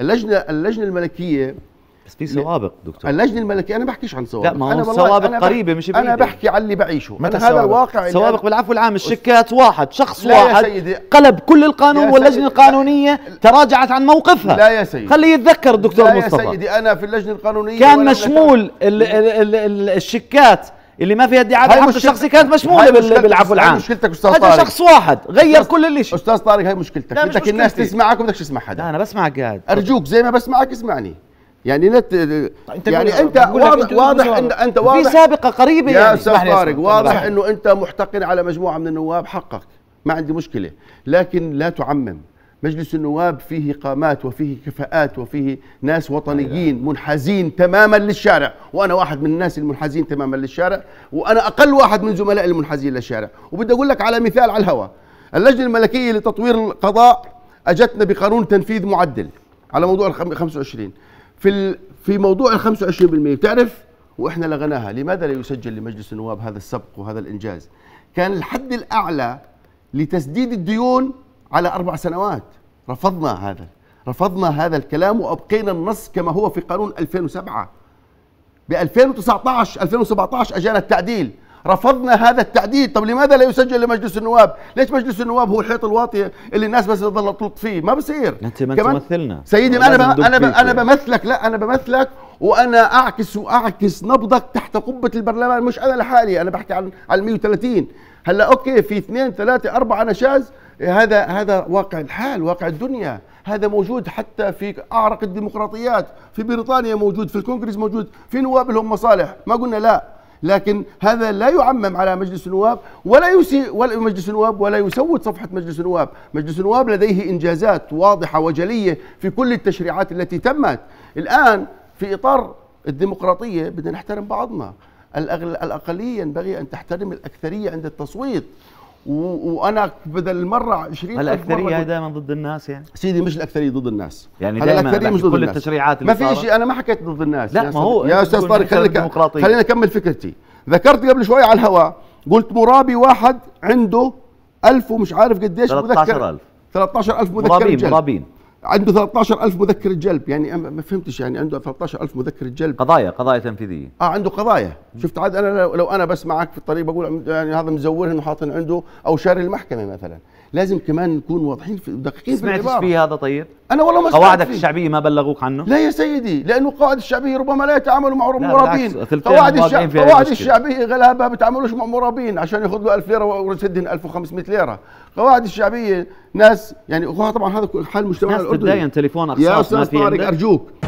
اللجنه اللجنه الملكيه بس في سوابق دكتور اللجنه الملكيه انا بحكيش عن سوابق لا ما هو سوابق قريبه مش بعيدة انا بحكي عن اللي بعيشه متى هذا الواقع سوابق بالعفو العام الشكات واحد شخص واحد سيدي. قلب كل القانون واللجنه القانونيه تراجعت عن موقفها لا يا سيدي خليه يتذكر الدكتور مصطفى لا يا سيدي انا في اللجنه القانونيه كان مشمول ال الشكات اللي ما فيها ادعاء بالحق الشخصي كانت مشموله بالعفو العام مشكلتك استاذ طارق هذا شخص واحد غير كل اللي شيء استاذ طارق هاي مشكلتك بدك مش الناس تسمعك بدك تسمع حدا انا بسمعك قاعد ارجوك زي ما بسمعك اسمعني يعني نت طيب، انت يعني انت واضح, واضح ان انت واضح في سابقه قريبه يا يعني. استاذ طارق واضح انه انت محتقن على مجموعه من النواب حقك ما عندي مشكله لكن لا تعمم مجلس النواب فيه قامات وفيه كفاءات وفيه ناس أيوة. وطنيين منحازين تماما للشارع وانا واحد من الناس المنحازين تماما للشارع وانا اقل واحد من زملائي المنحازين للشارع وبدي اقول لك على مثال على الهواء اللجنه الملكيه لتطوير القضاء اجتنا بقانون تنفيذ معدل على موضوع ال 25 في في موضوع ال 25% بتعرف واحنا لغناها لماذا لا يسجل لمجلس النواب هذا السبق وهذا الانجاز كان الحد الاعلى لتسديد الديون على أربع سنوات رفضنا هذا رفضنا هذا الكلام وأبقينا النص كما هو في قانون 2007 ب 2019 2017 أجانا التعديل رفضنا هذا التعديل طب لماذا لا يسجل لمجلس النواب ليش مجلس النواب هو الحيط الواطي اللي الناس بس تظل تلط فيه ما بصير انت ما تمثلنا سيدي انا انا ب... انا يعني. بمثلك لا انا بمثلك وانا اعكس واعكس نبضك تحت قبه البرلمان مش انا لحالي انا بحكي عن عن 130 هلا اوكي في اثنين ثلاثه اربعه نشاز هذا هذا واقع الحال واقع الدنيا هذا موجود حتى في اعرق الديمقراطيات في بريطانيا موجود في الكونغرس موجود في نواب لهم مصالح ما قلنا لا لكن هذا لا يعمم على مجلس النواب ولا يسيء ولا مجلس النواب ولا يسود صفحه مجلس النواب، مجلس النواب لديه انجازات واضحه وجليه في كل التشريعات التي تمت. الان في اطار الديمقراطيه بدنا نحترم بعضنا، الاقليه ينبغي ان تحترم الاكثريه عند التصويت وانا بدل مره 20 الاكثريه دائما ضد الناس يعني سيدي مش الاكثريه ضد الناس يعني هلا الاكثريه مش ضد كل الناس. التشريعات اللي ما في شيء انا ما حكيت ضد الناس لا ما هو يا استاذ طارق خليني خليني اكمل فكرتي ذكرت قبل شوي على الهواء قلت مرابي واحد عنده 1000 ومش عارف قديش مذكر 13000 13000 مذكر مرابين مرابين عنده 13 ألف مذكرة جلب يعني ما فهمتش يعني عنده 13 ألف مذكرة جلب قضايا قضايا تنفيذية اه عنده قضايا شفت عاد انا لو, انا بس معك في الطريق بقول يعني هذا مزورهن وحاطن عنده او شاري المحكمة مثلا لازم كمان نكون واضحين في دقيقين سمعتش في فيه هذا طيب انا والله ما قواعدك فيه. الشعبيه ما بلغوك عنه؟ لا يا سيدي لانه قواعد الشعبيه ربما لا يتعاملوا مع المرابين قواعد قواعد الشعبيه غلابها بتعاملوش مع مرابين عشان ياخذ له 1000 ليره ويسدهم 1500 ليره قواعد الشعبيه ناس يعني طبعا هذا حال مجتمع الاردني ناس تتداين تليفون اقساط يا استاذ طارق ارجوك